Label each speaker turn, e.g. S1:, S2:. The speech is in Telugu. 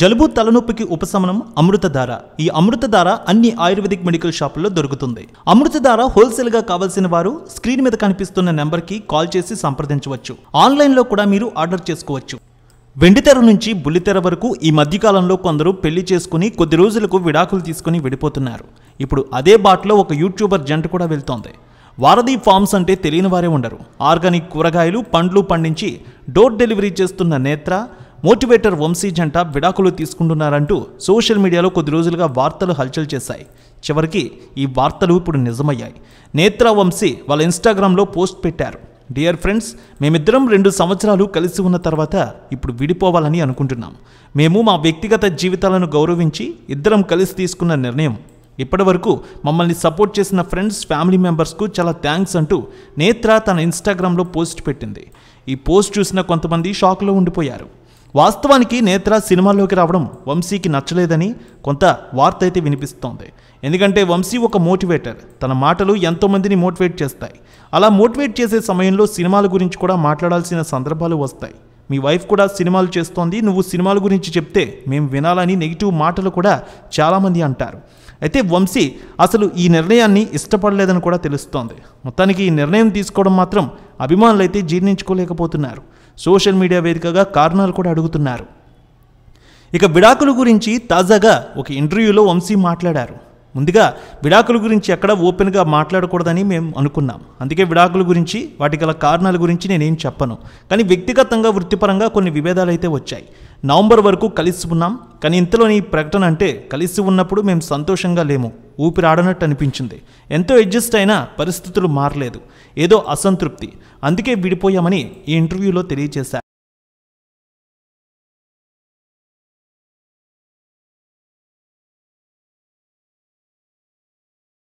S1: జలుబు తలనొప్పికి ఉపశమనం అమృతధార ఈ అమృతధార అన్ని ఆయుర్వేదిక్ మెడికల్ షాపుల్లో దొరుకుతుంది అమృతధార హోల్సేల్గా కావాల్సిన వారు స్క్రీన్ మీద కనిపిస్తున్న నెంబర్కి కాల్ చేసి సంప్రదించవచ్చు ఆన్లైన్లో కూడా మీరు ఆర్డర్ చేసుకోవచ్చు వెండితెర నుంచి బుల్లితెర వరకు ఈ మధ్యకాలంలో కొందరు పెళ్లి చేసుకుని కొద్ది రోజులకు విడాకులు తీసుకుని విడిపోతున్నారు ఇప్పుడు అదే బాటలో ఒక యూట్యూబర్ జంట కూడా వెళ్తోంది వారధి ఫార్మ్స్ అంటే తెలియని వారే ఉండరు ఆర్గానిక్ కూరగాయలు పండ్లు పండించి డోర్ డెలివరీ చేస్తున్న నేత్ర మోటివేటర్ వంశీ జంట విడాకులు తీసుకుంటున్నారంటూ సోషల్ మీడియాలో కొద్ది రోజులుగా వార్తలు హల్చల్ చేశాయి చివరికి ఈ వార్తలు ఇప్పుడు నిజమయ్యాయి నేత్ర వంశీ వాళ్ళ ఇన్స్టాగ్రామ్లో పోస్ట్ పెట్టారు డియర్ ఫ్రెండ్స్ మేమిద్దరం రెండు సంవత్సరాలు కలిసి ఉన్న తర్వాత ఇప్పుడు విడిపోవాలని అనుకుంటున్నాం మేము మా వ్యక్తిగత జీవితాలను గౌరవించి ఇద్దరం కలిసి తీసుకున్న నిర్ణయం ఇప్పటి వరకు మమ్మల్ని సపోర్ట్ చేసిన ఫ్రెండ్స్ ఫ్యామిలీ మెంబర్స్కు చాలా థ్యాంక్స్ అంటూ నేత్ర తన ఇన్స్టాగ్రామ్లో పోస్ట్ పెట్టింది ఈ పోస్ట్ చూసిన కొంతమంది షాక్లో ఉండిపోయారు వాస్తవానికి నేత్ర సినిమాల్లోకి రావడం వంశీకి నచ్చలేదని కొంత వార్త అయితే వినిపిస్తోంది ఎందుకంటే వంశీ ఒక మోటివేటర్ తన మాటలు ఎంతోమందిని మోటివేట్ చేస్తాయి అలా మోటివేట్ చేసే సమయంలో సినిమాల గురించి కూడా మాట్లాడాల్సిన సందర్భాలు వస్తాయి మీ వైఫ్ కూడా సినిమాలు చేస్తోంది నువ్వు సినిమాల గురించి చెప్తే మేము వినాలని నెగిటివ్ మాటలు కూడా చాలామంది అంటారు అయితే వంశీ అసలు ఈ నిర్ణయాన్ని ఇష్టపడలేదని కూడా తెలుస్తోంది మొత్తానికి ఈ నిర్ణయం తీసుకోవడం మాత్రం అభిమానులైతే జీర్ణించుకోలేకపోతున్నారు సోషల్ మీడియా వేదికగా కారణాలు కూడా అడుగుతున్నారు ఇక విడాకుల గురించి తాజాగా ఒక ఇంటర్వ్యూలో వంశీ మాట్లాడారు ముందుగా విడాకుల గురించి ఎక్కడ ఓపెన్గా మాట్లాడకూడదని మేము అనుకున్నాం అందుకే విడాకుల గురించి వాటి గల కారణాల గురించి నేనేం చెప్పను కానీ వ్యక్తిగతంగా వృత్తిపరంగా కొన్ని విభేదాలు అయితే వచ్చాయి నవంబర్ వరకు కలిసి ఉన్నాం కానీ ఇంతలోని ప్రకటన అంటే కలిసి ఉన్నప్పుడు మేము సంతోషంగా లేము ఆడనట్టు అనిపించింది ఎంతో అడ్జస్ట్ అయినా పరిస్థితులు మారలేదు ఏదో అసంతృప్తి అందుకే విడిపోయామని ఈ ఇంటర్వ్యూలో తెలియజేశారు